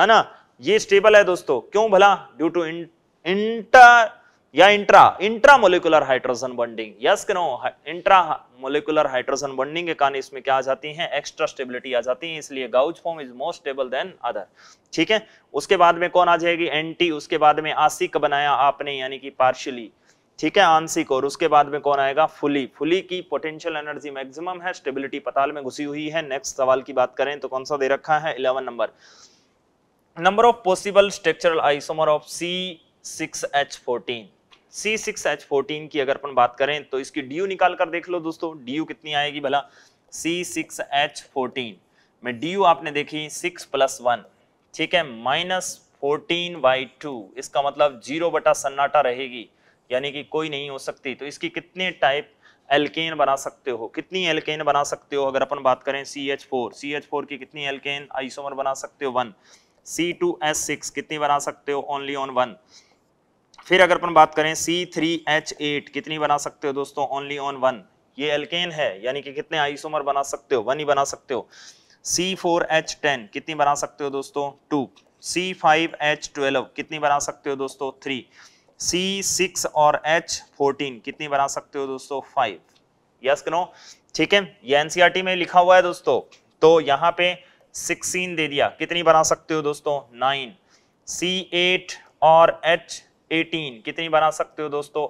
[SPEAKER 1] है ना ये स्टेबल है दोस्तों क्यों भला ड्यू टू इंटर या intra intra molecular hydrogen bonding yes करो इंट्रा मोलिकुलर हाइड्रोजन बॉन्डिंग के कारण इसमें क्या आ जाती है एक्स्ट्रा स्टेबिलिटी आ जाती है इसलिए gauche form is most stable then other ठीक है उसके बाद में कौन आ जाएगी एंटी उसके बाद में आसिक बनाया आपने यानी कि पार्शियली ठीक है आंशिक और उसके बाद में कौन आएगा फुली फुली की पोटेंशियल एनर्जी मैक्सिमम है स्टेबिलिटी पताल में घुसी हुई है नेक्स्ट सवाल की बात करें तो कौन सा दे रखा है eleven number number of possible structural isomer of C six H fourteen C six H fourteen की अगर अपन बात करें तो इसकी डी यू निकाल कर देख लो दोस्तों डी यू कितनी आएगी भला सी सिक्स एच फोर्टीन में डी यू आपने देखी सिक्स प्लस वन ठीक है माइनस फोर्टीन बाई टू इसका मतलब जीरो बटा सन्नाटा रहेगी यानी कि कोई नहीं हो सकती तो इसकी कितने टाइप एल्केन बना सकते हो कितनी एल्केन बना सकते हो अगर अपन बात करें C H four C H four की कितनी एल्केन आइसोमर बना सकते हो one C two S six कितनी बना सकते हो ओनली ऑन वन फिर अगर अपन बात करें सी थ्री एच एट कितनी बना सकते हो दोस्तों ओनली ऑन वन ये एल्केन है यानी कि कितने आइसोमर बना सकते हो वन ही बना सकते हो सी फोर एच टेन कितनी बना सकते हो दोस्तों two C five H twelve कितनी बना सकते हो दोस्तों थ्री सी सिक्स और एच फोर्टीन कितनी बना सकते हो दोस्तों फाइव यस नो ठीक है ये एनसीईआरटी e में लिखा हुआ है दोस्तों तो यहाँ पे सिक्सटीन दे दिया कितनी बना सकते हो दोस्तों नाइन सी एट और एच एटीन कितनी बना सकते हो दोस्तों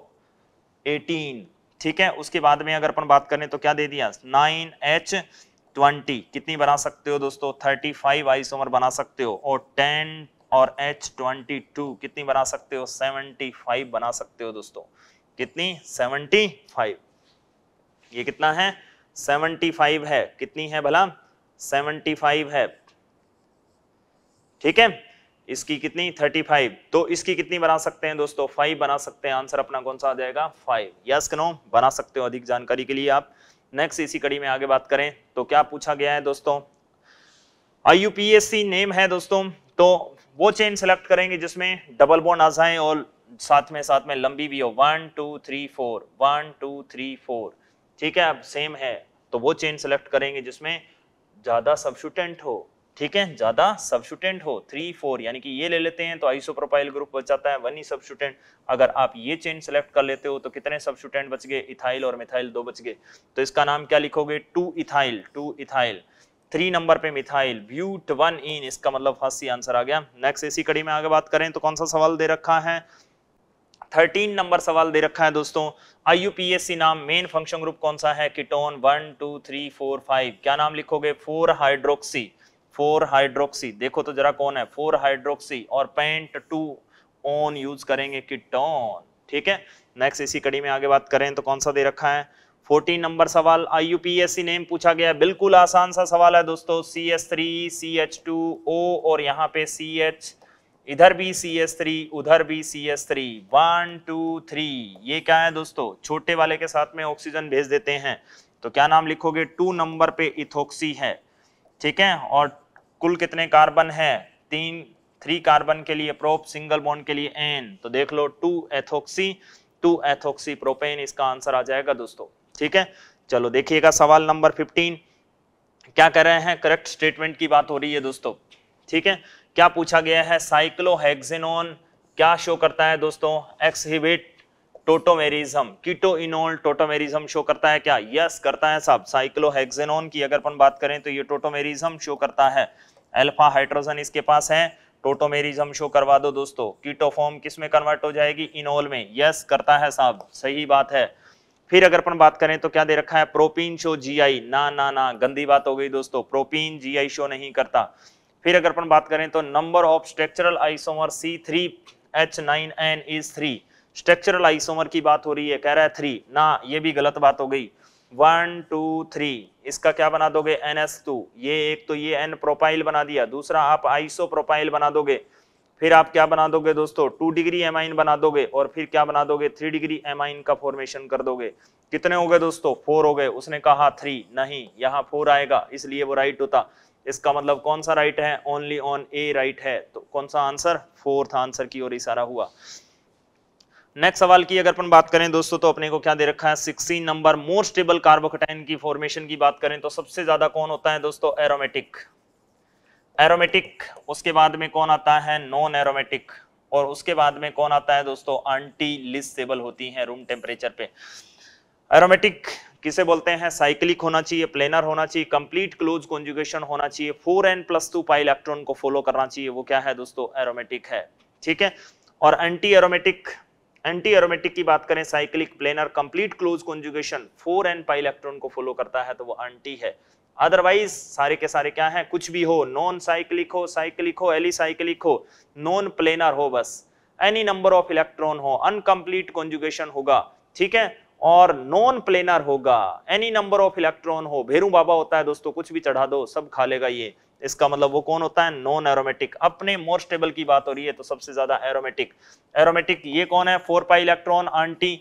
[SPEAKER 1] एटीन ठीक है उसके बाद में अगर अपन बात करें तो क्या दे दिया नाइन एच ट्वेंटी कितनी बना सकते हो दोस्तों थर्टी फाइव आइसोमर बना सकते हो और टेन और एच ट्वेंटी टू कितनी बना सकते हो सेवेंटी फाइव बना सकते हो दोस्तों कितनी सेवेंटी फाइव ये कितना है सेवेंटी फाइव है कितनी है भला सेवेंटी फाइव है ठीक है इसकी कितनी थर्टी फाइव तो इसकी कितनी बना सकते हैं दोस्तों फाइव बना सकते हैं आंसर अपना कौन सा आ जाएगा फाइव यस नो बना सकते हो अधिक जानकारी के लिए आप नेक्स्ट इसी कड़ी में आगे बात करें तो क्या पूछा गया है दोस्तों आई नेम है दोस्तों तो वो चेन सेलेक्ट करेंगे जिसमें डबल बोन आ जाए और साथ में साथ में लंबी भी हो one two three four one two three four ठीक है अब सेम है तो वो चेन सेलेक्ट करेंगे जिसमें ज़्यादा सब्सुटेंट हो ठीक है ज़्यादा सब्सुटेंट हो थ्री फोर यानी कि ये ले लेते हैं तो आईसो प्रोफाइल ग्रुप बच जाता है वन ही सब्सुटेंट अगर आप ये चेन सेलेक्ट कर लेते हो तो कितने सब्सुटेंट बच गए इथाइल और मिथाइल दो बच गए तो इसका नाम क्या लिखोगे two ethyl two ethyl three number पे मिथाइल ब्यूट वन इन इसका मतलब फर्स्ट सी आंसर आ गया नेक्स्ट इसी कड़ी में आगे बात करें तो कौन सा सवाल दे रखा है थर्टीन नंबर सवाल दे रखा है दोस्तों आई नाम मेन फंक्शन ग्रुप कौन सा है ketone one two three four five क्या नाम लिखोगे फोर हाइड्रोक्सी फोर हाइड्रोक्सी देखो तो जरा कौन है फोर हाइड्रोक्सी और पेंट टू ओन यूज करेंगे किटोन ठीक है नेक्स्ट इसी कड़ी में आगे बात करें तो कौन सा दे रखा है फोर्टीन नंबर सवाल आईयूपीएससी नेम पूछा गया बिल्कुल आसान सा सवाल है दोस्तों C S three C H two O और यहाँ पे सी एच इधर भी सी एस थ्री उधर भी C S three one two three ये क्या है दोस्तों छोटे वाले के साथ में ऑक्सीजन भेज देते हैं तो क्या नाम लिखोगे टू नंबर पे इथोक्सी है ठीक है और कुल कितने कार्बन है तीन थ्री कार्बन के लिए प्रोप सिंगल बॉन्ड के लिए एन तो देख लो two ethoxy two ethoxy propane इसका आंसर आ जाएगा दोस्तों ठीक है चलो देखिएगा सवाल नंबर फिफ्टीन क्या कर रहे हैं करेक्ट स्टेटमेंट की बात हो रही है दोस्तों ठीक है क्या पूछा गया है साइक्लोहेक्सिनोन क्या शो करता है दोस्तों exhibit tautomerism keto enol tautomerism show करता है क्या यस करता है साहब साइक्लोहेक्सेनोन की अगर अपन बात करें तो ये टोटोमेरिज्म शो करता है अल्फा हाइड्रोजन इसके पास है टोटोमेरिज्म शो करवा दो दोस्तों कीटोफॉर्म किस में कन्वर्ट हो जाएगी इनोल में यस करता है साहब सही बात है फिर अगर अपन बात करें तो क्या दे रखा है प्रोपीन शो जीआई ना ना ना गंदी बात हो गई दोस्तों प्रोपीन जीआई शो नहीं करता फिर अगर अपन बात करें तो number of structural isomer C three H nine N is three structural isomer की बात हो रही है कह रहा है थ्री ना ये भी गलत बात हो गई वन टू थ्री इसका क्या बना दोगे एन एस टू ये एक तो ये एन प्रोफाइल बना दिया दूसरा आप आइसो प्रोफाइल बना दोगे फिर आप क्या बना दोगे दोस्तों टू डिग्री आइन बना दोगे और फिर क्या बना दोगे थ्री डिग्री आइन का फॉर्मेशन कर दोगे कितने हो गए दोस्तों फोर हो गए उसने कहा थ्री नहीं यहाँ फोर आएगा इसलिए वो राइट होता इसका मतलब कौन सा राइट है ओनली ऑन ए राइट है तो कौन सा आंसर फोर था आंसर की ओर इशारा हुआ नेक्स्ट सवाल की अगर अपन बात करें दोस्तों तो अपने को क्या दे रखा है sixteen number more stable carbocation की फॉर्मेशन की बात करें तो सबसे ज्यादा कौन होता है दोस्तों एरोमेटिक एरोमेटिक उसके बाद में कौन आता है नॉन एरोमेटिक और उसके बाद में कौन आता है दोस्तों अंटी लिस्टेबल होती है रूम टेम्परेचर पे एरोमेटिक किसे बोलते हैं साइक्लिक होना चाहिए प्लेनर होना चाहिए कंप्लीट क्लोज कॉन्जुगेशन होना चाहिए four N plus two pi electron को फॉलो करना चाहिए वो क्या है दोस्तों एरोमेटिक है ठीक है और एंटी एरोमेटिक एंटी एरोमेटिक की बात करें cyclic planar complete close conjugation four N pi electron को फॉलो करता है तो वो एंटी है अदरवाइज सारे के सारे क्या हैं कुछ भी हो नॉन साइक्लिक हो साइक्लिक हो एलिसाइक्लिक हो नॉन प्लेनर हो बस एनी नंबर ऑफ इलेक्ट्रॉन हो अनकम्प्लीट कॉन्जुगेशन होगा ठीक है और नॉन प्लेनर होगा एनी नंबर ऑफ इलेक्ट्रॉन हो भेरू बाबा होता है दोस्तों कुछ भी चढ़ा दो सब खा लेगा ये इसका मतलब वो कौन होता है नॉन एरोमेटिक अपने मोर स्टेबल की बात हो रही है तो सबसे ज्यादा एरोमेटिक एरोमेटिक ये कौन है फोर पाई इलेक्ट्रॉन आंटी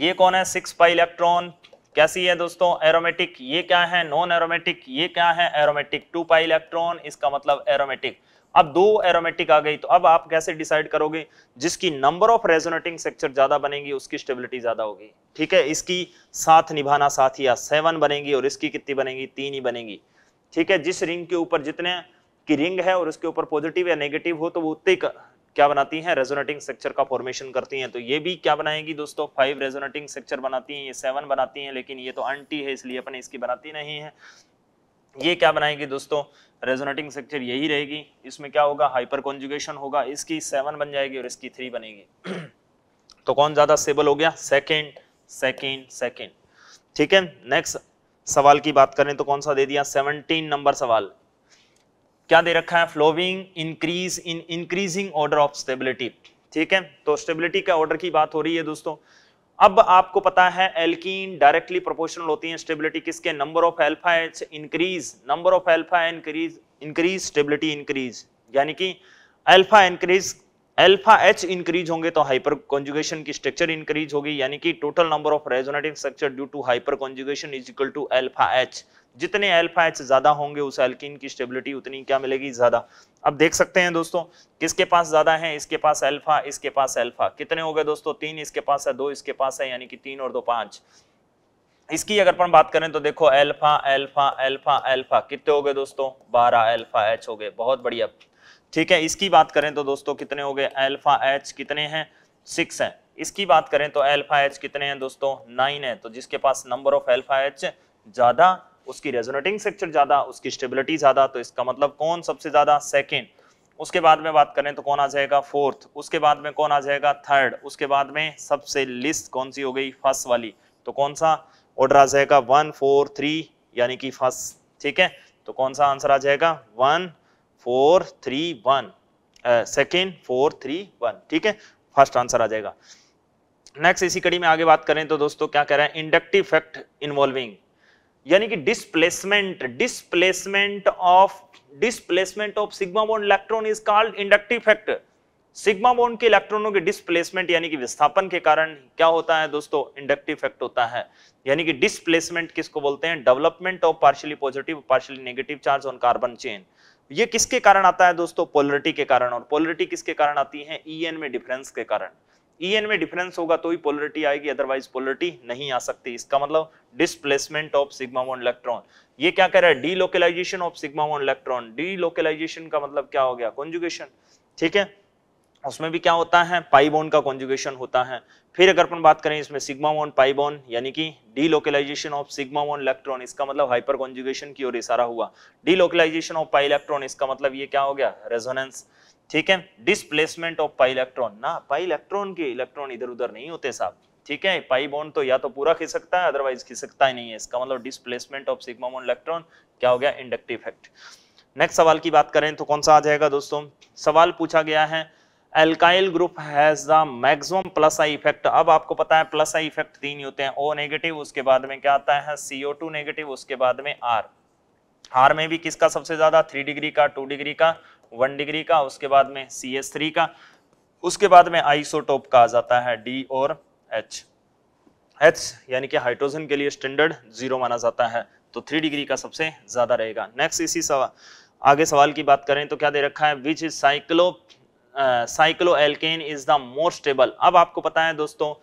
[SPEAKER 1] ये कौन है सिक्स पाई इलेक्ट्रॉन कैसी है दोस्तों एरोमेटिक ये क्या है नॉन एरोमेटिक ये क्या है एरोमेटिक टू पाई इलेक्ट्रॉन इसका मतलब एरोमेटिक अब दो एरोमेटिक आ गई तो अब आप कैसे डिसाइड करोगे जिसकी नंबर ऑफ रेजोनेटिंग स्ट्रक्चर ज्यादा बनेगी उसकी स्टेबिलिटी ज्यादा होगी ठीक है इसकी साथ निभाना साथ साथिया सेवन बनेगी और इसकी कितनी बनेगी तीन ही बनेगी ठीक है जिस रिंग के ऊपर जितने की रिंग है और उसके ऊपर पॉजिटिव या नेगेटिव हो तो वो उतनी क्या बनाती हैं रेजोनेटिंग स्ट्रक्चर का फॉर्मेशन करती हैं तो ये भी क्या बनाएगी दोस्तों फाइव रेजोनेटिंग स्ट्रक्चर बनाती हैं ये सेवन बनाती हैं लेकिन ये तो अंटी है इसलिए अपने इसकी बनाती नहीं है ये क्या बनाएगी दोस्तों रेजोनेटिंग स्ट्रक्चर यही रहेगी इसमें क्या होगा हाइपर कॉन्जुगेशन होगा इसकी सेवन बन जाएगी और इसकी थ्री बनेगी तो कौन ज़्यादा स्टेबल हो गया सेकेंड सेकेंड सेकेंड ठीक है नेक्स्ट सवाल की बात करें तो कौन सा दे दिया सेवनटीन नंबर सवाल क्या दे रखा है following increase in increasing order of stability ठीक है तो स्टेबिलिटी का ऑर्डर की बात हो रही है दोस्तों अब आपको पता है एल्कीन डायरेक्टली प्रोपोर्शनल होती है स्टेबिलिटी किसके number of alpha H increase number of alpha increase increase stability increase यानी कि alpha increase alpha H increase होंगे तो हाइपर कॉन्जुगेशन की स्ट्रक्चर इंक्रीज होगी यानी कि total number of resonating structure due to hyper conjugation is equal to alpha H जितने एल्फा एच ज़्यादा होंगे उस एल्किन की स्टेबिलिटी उतनी क्या मिलेगी ज़्यादा अब देख सकते हैं दोस्तों किसके पास ज़्यादा है इसके पास एल्फा इसके पास एल्फा कितने हो गए दोस्तों तीन इसके पास है दो इसके पास है यानी कि तीन और दो पांच इसकी अगर अपन बात करें तो देखो एल्फा एल्फा एल्फा एल्फा कितने हो गए दोस्तों बारह एल्फा एच हो गए बहुत बढ़िया ठीक है इसकी बात करें तो दोस्तों कितने हो गए एल्फा एच कितने हैं सिक्स है इसकी बात करें तो एल्फा एच कितने हैं दोस्तों नाइन है तो जिसके पास नंबर ऑफ एल्फा एच ज़्यादा उसकी रेजोनेटिंग स्ट्रक्चर ज़्यादा उसकी स्टेबिलिटी ज़्यादा तो इसका मतलब कौन सबसे ज़्यादा सेकेंड उसके बाद में बात करें तो कौन आ जाएगा फोर्थ उसके बाद में कौन आ जाएगा थर्ड उसके बाद में सबसे लिस्ट कौन सी हो गई फर्स्ट वाली तो कौन सा ऑर्डर आ जाएगा वन फोर थ्री यानी कि फर्स्ट ठीक है तो कौन सा आंसर आ जाएगा one four three one second four three one ठीक है फर्स्ट आंसर आ जाएगा नेक्स्ट इसी कड़ी में आगे बात करें तो दोस्तों क्या कह रहे हैं इंडक्टिव फैक्ट इन्वॉल्विंग यानी कि displacement displacement of displacement of sigma bond electron is called inductive factor sigma bond के इलेक्ट्रॉनों के डिस्प्लेसमेंट यानी कि विस्थापन के कारण क्या होता है दोस्तों इंडक्टिव इफेक्ट होता है यानी कि डिस्प्लेसमेंट किसको बोलते हैं development of partially positive partially negative charge on carbon chain ये किसके कारण आता है दोस्तों पोलरिटी के कारण और पोलरिटी किसके कारण आती है ई में डिफरेंस के कारण ई e में डिफरेंस होगा तो ही पोलरिटी आएगी अदरवाइज पोलरिटी नहीं आ सकती इसका मतलब displacement of sigma one electron ये क्या कह रहा है delocalization of sigma one electron delocalization का मतलब क्या हो गया कॉन्जुगेशन ठीक है उसमें भी क्या होता है पाइबोन का कॉन्जुगेशन होता है फिर अगर अपन बात करें इसमें सिग्मा वन पाइबोन यानी कि delocalization of sigma one electron इसका मतलब हाइपर कॉन्जुगेशन की ओर इशारा हुआ delocalization of pi electron इसका मतलब ये क्या हो गया रेजोनेंस ठीक है डिसप्लेसमेंट ऑफ पाई इलेक्ट्रॉन ना पाई इलेक्ट्रॉन के इलेक्ट्रॉन इधर उधर नहीं होते साहब ठीक है पाई बॉन्ड तो या तो पूरा खिसकता है अदरवाइज खिसकता ही नहीं है इसका मतलब displacement of sigma bond electron क्या हो गया इंडक्टिव इफेक्ट नेक्स्ट सवाल की बात करें तो कौन सा आ जाएगा दोस्तों सवाल पूछा गया है alkyl group has the maximum plus I effect अब आपको पता है प्लस आई इफेक्ट तीन ही होते हैं ओ नेगेटिव उसके बाद में क्या आता है सीओ टू नेगेटिव उसके बाद में आर आर में भी किसका सबसे ज्यादा थ्री डिग्री का टू डिग्री का वन डिग्री का उसके बाद में सी एस थ्री का उसके बाद में आइसोटोप का आ जाता है डी और एच एच यानी कि हाइड्रोजन के लिए स्टैंडर्ड जीरो माना जाता है तो थ्री डिग्री का सबसे ज़्यादा रहेगा नेक्स्ट इसी सवाल आगे सवाल की बात करें तो क्या दे रखा है which is cyclo cyclo alkane is the most stable अब आपको पता है दोस्तों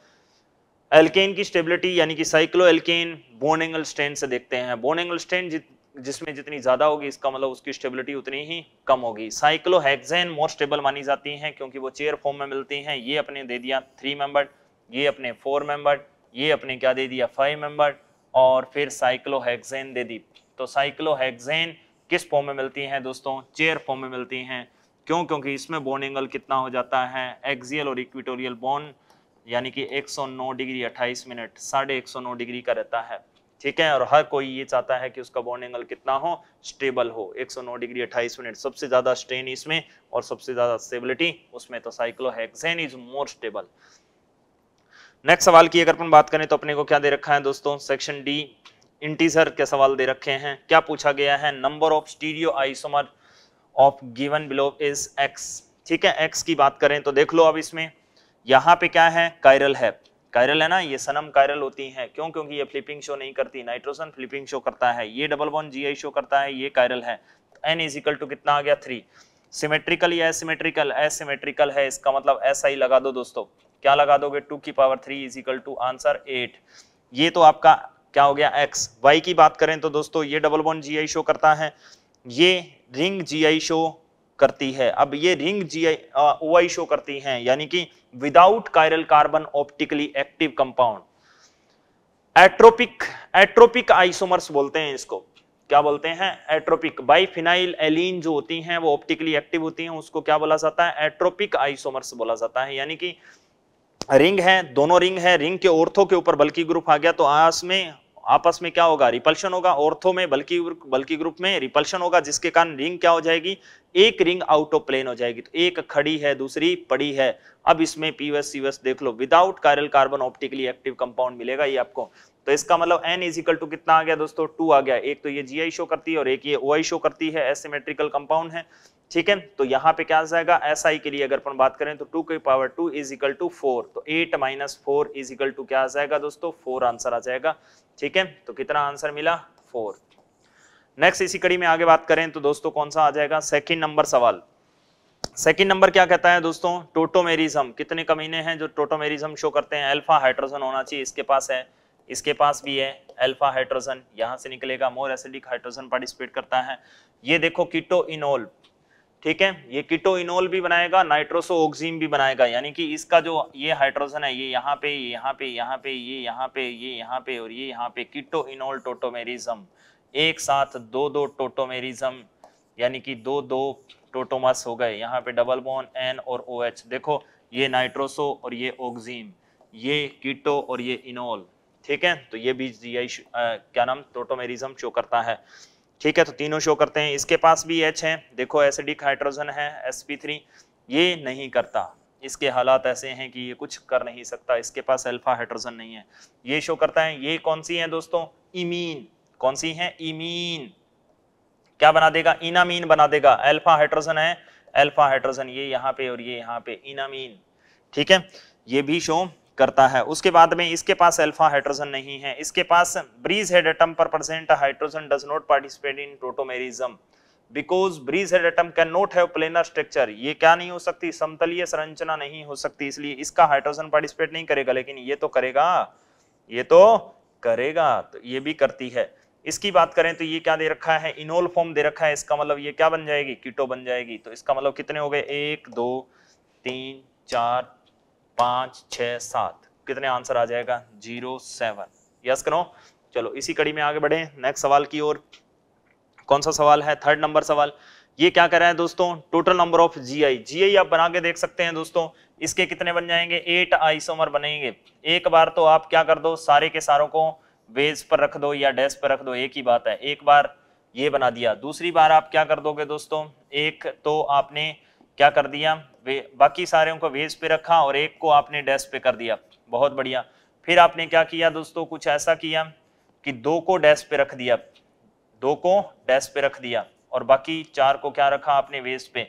[SPEAKER 1] एल्केन की स्टेबिलिटी यानी कि cyclo alkane bond angle stand से देखते हैं बोन एंगल स्टैंड जिसमें जितनी ज़्यादा होगी इसका मतलब उसकी स्टेबिलिटी उतनी ही कम होगी साइक्लोहेक्सेन मोर स्टेबल मानी जाती हैं क्योंकि वो चेयर फॉर्म में मिलती हैं ये अपने दे दिया थ्री मेंबर ये अपने फोर मेंबर ये अपने क्या दे दिया फाइव मेंबर और फिर साइक्लोहेक्सेन दे दी तो साइक्लोहेक्सेन किस फॉर्म में मिलती हैं दोस्तों चेयर फॉर्म में मिलती हैं क्यों क्योंकि इसमें बोन एंगल कितना हो जाता है एक्सियल और इक्विटोरियल बोन यानी कि 109 डिग्री 28 मिनट साढ़े एक डिग्री का रहता है ठीक है और हर कोई ये चाहता है कि उसका बॉन्ड एंगल कितना हो स्टेबल हो 109 डिग्री 28 मिनट सबसे ज़्यादा स्ट्रेन इसमें और सबसे ज़्यादा स्टेबिलिटी उसमें तो cyclohexane is more stable next सवाल की अगर अपन बात करें तो अपने को क्या दे रखा है दोस्तों सेक्शन डी इंटीजर के सवाल दे रखे हैं क्या पूछा गया है number of stereo isomer of given below is X ठीक है एक्स की बात करें तो देख लो अब इसमें यहाँ पे क्या है कायरल हैप कायरल है ना ये सनम कायरल होती हैं क्यों क्योंकि ये फ्लिपिंग शो नहीं करती नाइट्रोजन फ्लिपिंग शो करता है ये डबल बॉन्ड जी शो करता है ये कायरल है एन इज इक्वल टू कितना आ गया थ्री सिमेट्रिकल या एसिमेट्रिकल एसिमेट्रिकल है इसका मतलब ऐसा ही लगा दो दोस्तों क्या लगा दोगे टू की power three is equal to answer eight ये तो आपका क्या हो गया एक्स वाई की बात करें तो दोस्तों ये डबल बॉन्ड जी शो करता है ये रिंग जी शो करती है अब ये रिंग जी आई शो करती हैं यानी कि without chiral carbon optically active compound atropic atropic isomers बोलते हैं इसको क्या बोलते हैं एट्रोपिक बाइफिनाइल एलिन जो होती हैं वो ऑप्टिकली एक्टिव होती हैं उसको क्या बोला जाता है एट्रोपिक आइसोमर्स बोला जाता है यानी कि रिंग है दोनों रिंग है रिंग के ओर्थो के ऊपर बल्कि ग्रुप आ गया तो आस में आपस में क्या होगा रिपल्शन होगा ऑर्थो में बल्कि बल्कि ग्रुप में रिपल्शन होगा जिसके कारण रिंग क्या हो जाएगी एक रिंग आउट ऑफ प्लेन हो जाएगी तो एक खड़ी है दूसरी पड़ी है अब इसमें पीवस सीवस देख लो without chiral carbon optically active compound मिलेगा ये आपको तो इसका मतलब एन इज इक्वल टू कितना आ गया दोस्तों टू आ गया एक तो ये जी आई शो करती है और एक ये ओ आई शो करती है एसिमेट्रिकल कंपाउंड है ठीक है तो यहाँ पे क्या आ जाएगा एस आई के लिए अगर अपन बात करें तो टू के power two is equal to four तो eight minus four is equal to क्या आ जाएगा दोस्तों फोर आंसर आ जाएगा ठीक है तो कितना आंसर मिला फोर नेक्स्ट इसी कड़ी में आगे बात करें तो दोस्तों कौन सा आ जाएगा सेकेंड नंबर सवाल सेकेंड नंबर क्या कहता है दोस्तों टोटोमेरिज्म कितने कमीने हैं जो टोटोमेरिज्म शो करते हैं अल्फा हाइड्रोजन होना चाहिए इसके पास है इसके पास भी है अल्फा हाइड्रोजन यहाँ से निकलेगा मोर एसिडिक हाइड्रोजन पार्टिसिपेट करता है ये देखो किटो इनोल ठीक है ये किटो इनोल भी बनाएगा नाइट्रोसो ऑक्सीम भी बनाएगा यानी कि इसका जो ये हाइड्रोजन है ये यहाँ पे यहाँ पे यहाँ पे ये यहाँ पे ये यहाँ पे और ये यहाँ पे किटो इनोल टोटोमेरिज्म एक साथ दो दो टोटोमेरिज्म यानी कि दो दो टोटोमस हो गए यहाँ पे डबल बोन एन और ओ OH, एच देखो ये नाइट्रोसो और ये ऑक्सीम ये किटो और ये इनोल ठीक है तो ये बीज जीआई क्या नाम टोटोमेरिज्म शो करता है ठीक है तो तीनों शो करते हैं इसके पास भी एच है देखो एसिडिक हाइड्रोजन है एस ये नहीं करता इसके हालात ऐसे हैं कि ये कुछ कर नहीं सकता इसके पास अल्फा हाइड्रोजन नहीं है ये शो करता है ये कौन सी है दोस्तों इमीन कौन सी है इमीन क्या बना देगा इनामीन बना देगा अल्फा हाइड्रोजन है अल्फा हाइड्रोजन ये यहाँ पे और ये यहाँ पे इनामीन ठीक है ये भी शो करता है उसके बाद में इसके पास अल्फा हाइड्रोजन नहीं है इसके पास ब्रीज हेड एटम पर present hydrogen does not participate in tautomerism because bridge head atom can not have planar structure ये क्या नहीं हो सकती समतलीय संरचना नहीं हो सकती इसलिए इसका हाइड्रोजन पार्टिसिपेट नहीं करेगा लेकिन ये तो करेगा ये तो करेगा तो ये भी करती है इसकी बात करें तो ये क्या दे रखा है इनोल फॉर्म दे रखा है इसका मतलब ये क्या बन जाएगी कीटो बन जाएगी तो इसका मतलब कितने हो गए एक दो तीन चार पाँच छ सात कितने आंसर आ जाएगा जीरो सेवन यस करो चलो इसी कड़ी में आगे बढ़े नेक्स्ट सवाल की ओर कौन सा सवाल है थर्ड नंबर सवाल ये क्या कर रहा है दोस्तों total number of GI GI आप बना के देख सकते हैं दोस्तों इसके कितने बन जाएंगे एट आइसोमर बनेंगे एक बार तो आप क्या कर दो सारे के सारों को वेज पर रख दो या डेस्क पर रख दो एक ही बात है एक बार ये बना दिया दूसरी बार आप क्या कर दोगे दोस्तों एक तो आपने क्या कर दिया बाकी सारे को वेज पे रखा और एक को आपने डेस्क पे कर दिया बहुत बढ़िया फिर आपने क्या किया दोस्तों कुछ ऐसा किया कि दो को डेस्क पे रख दिया दो को डेस्क पे रख दिया और बाकी चार को क्या रखा आपने वेज पे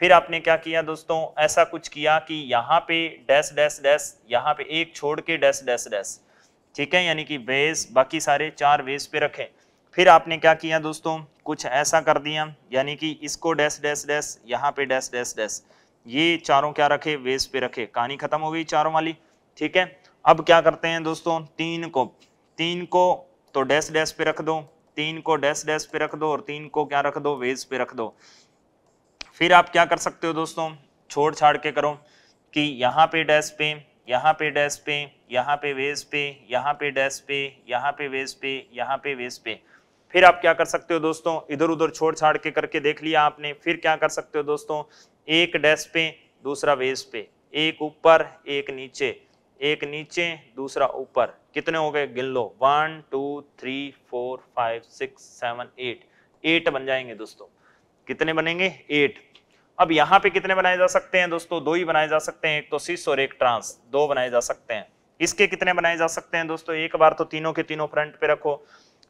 [SPEAKER 1] फिर आपने क्या किया दोस्तों ऐसा कुछ किया कि यहाँ पे डैश डैश डैश यहाँ पे एक छोड़ के डैश डैश डैश ठीक है यानी कि वेज बाकी सारे चार वेज पे रखे फिर आपने क्या किया दोस्तों कुछ ऐसा कर दिया यानी कि इसको डेस्क डैश डेस्क यहाँ पे डेस्क डैश डैश ये चारों क्या रखे वेस पे रखे कहानी खत्म हो गई चारों वाली ठीक है अब क्या करते हैं दोस्तों तीन को तीन को तो डेस डेस पे रख दो तीन को डेस डेस पे रख दो और तीन को क्या रख दो वेज पे रख दो फिर आप क्या कर सकते हो दोस्तों छोड़ छाड़ के करो कि यहाँ पे डेस पे यहाँ पे डेस पे यहाँ पे वेज पे यहाँ पे डेस पे यहाँ पे वेज पे यहाँ पे वेज पे फिर आप क्या कर सकते हो दोस्तों इधर उधर छोड़ छाड़ के करके देख लिया आपने फिर क्या कर सकते हो दोस्तों एक डैश पे दूसरा वेज पे एक ऊपर एक नीचे एक नीचे दूसरा ऊपर कितने हो गए गिन लो one two three four five six seven eight eight बन जाएंगे दोस्तों कितने बनेंगे एट अब यहाँ पे कितने बनाए जा सकते हैं दोस्तों दो ही बनाए जा सकते हैं एक तो सिस और एक ट्रांस दो बनाए जा सकते हैं इसके कितने बनाए जा सकते हैं दोस्तों एक बार तो तीनों के तीनों फ्रंट पे रखो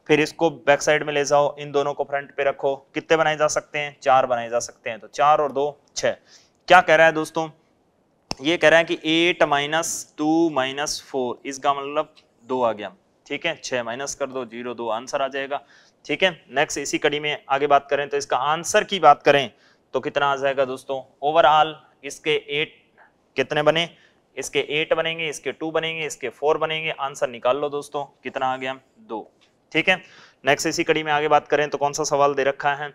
[SPEAKER 1] फिर इसको बैक साइड में ले जाओ इन दोनों को फ्रंट पे रखो कितने बनाए जा सकते हैं चार बनाए जा सकते हैं तो चार और दो छ क्या कह रहा है दोस्तों ये कह रहा है कि eight minus two minus four इसका मतलब दो आ गया ठीक है छह माइनस कर दो जीरो दो आंसर आ जाएगा ठीक है नेक्स्ट इसी कड़ी में आगे बात करें तो इसका आंसर की बात करें तो कितना आ जाएगा दोस्तों ओवरऑल इसके एट कितने बने इसके एट बनेंगे इसके टू बनेंगे इसके फोर बनेंगे आंसर निकाल लो दोस्तों कितना आ गया दो ठीक है नेक्स्ट इसी कड़ी में आगे बात करें तो कौन सा सवाल दे रखा है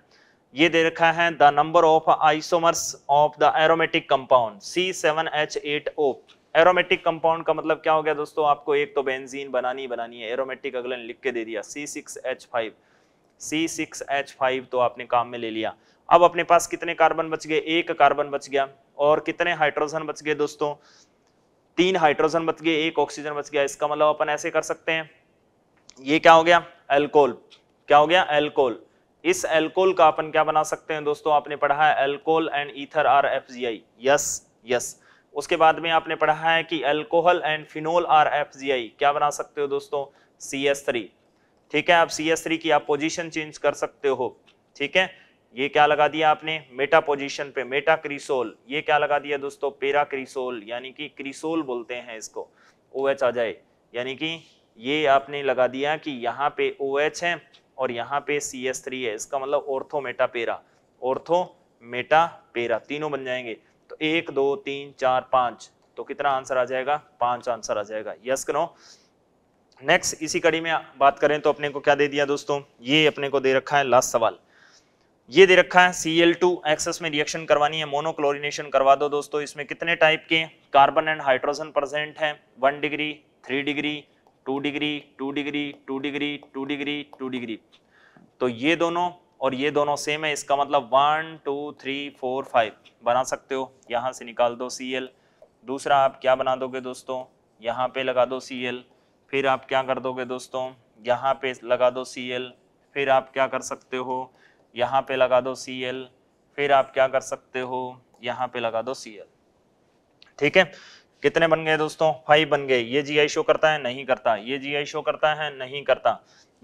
[SPEAKER 1] ये दे रखा है the number of isomers of the aromatic compound C seven H eight O aromatic compound का मतलब क्या हो गया दोस्तों आपको एक तो बेंजीन बनानी बनानी है एरोमेटिक अगले लिख के दे दिया C six H five C six H five तो आपने काम में ले लिया अब अपने पास कितने कार्बन बच गए एक कार्बन बच गया और कितने हाइड्रोजन बच गए दोस्तों तीन हाइड्रोजन बच गए एक ऑक्सीजन बच गया इसका मतलब अपन ऐसे कर सकते हैं ये क्या हो गया एल्कोल क्या हो गया एल्कोल इस एल्कोल का अपन क्या बना सकते हैं दोस्तों आपने पढ़ा है alcohol and ether are F G I yes yes उसके बाद में आपने पढ़ा है कि alcohol and phenol are F G I क्या बना सकते हो दोस्तों सी एस थ्री ठीक है आप सी एस थ्री की आप पोजिशन चेंज कर सकते हो ठीक है ये क्या लगा दिया आपने मेटा पोजिशन पे मेटा क्रिसोल ये क्या लगा दिया दोस्तों पेरा क्रिसोल यानी कि क्रिसोल बोलते हैं इसको ओ एच आ जाए यानी कि ये आपने लगा दिया कि यहाँ पे ओ OH है और यहाँ पे सी एस थ्री है इसका मतलब ortho meta para ortho meta para तीनों बन जाएंगे तो एक दो तीन चार पांच तो कितना आंसर आ जाएगा पांच आंसर आ जाएगा यस करो नेक्स्ट इसी कड़ी में बात करें तो अपने को क्या दे दिया दोस्तों ये अपने को दे रखा है लास्ट सवाल ये दे रखा है सी एल टू एक्सेस में रिएक्शन करवानी है मोनोक्लोरिनेशन करवा दो दोस्तों इसमें कितने टाइप के कार्बन एंड हाइड्रोजन प्रेजेंट हैं one degree three degree two degree two degree two degree two degree two degree तो ये दोनों और ये दोनों सेम है इसका मतलब one two three four five बना सकते हो यहाँ से निकाल दो सी एल दूसरा आप क्या बना दोगे दोस्तों यहाँ पे लगा दो सी एल फिर आप क्या कर दोगे दोस्तों यहाँ पे लगा दो सी एल फिर आप क्या कर सकते हो यहाँ पे लगा दो सी एल फिर आप क्या कर सकते हो यहाँ पे लगा दो सी एल ठीक है कितने बन गए दोस्तों फाइव बन गए ये जी आई शो करता है नहीं करता ये जी आई शो करता है नहीं करता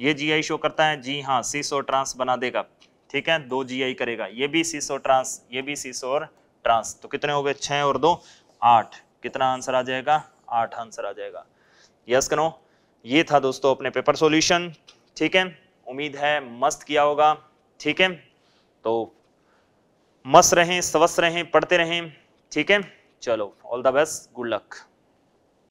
[SPEAKER 1] ये जी आई शो करता है जी हाँ सीस और ट्रांस बना देगा ठीक है दो जी आई करेगा ये भी सीस और ट्रांस ये भी सीस और ट्रांस तो कितने हो गए छः और दो आठ कितना आंसर आ जाएगा आठ आंसर आ जाएगा यस करो ये था दोस्तों अपने पेपर सोल्यूशन ठीक है उम्मीद है मस्त किया होगा ठीक है तो मस्त रहें स्वस्थ रहें पढ़ते रहें ठीक है चलो all the best good luck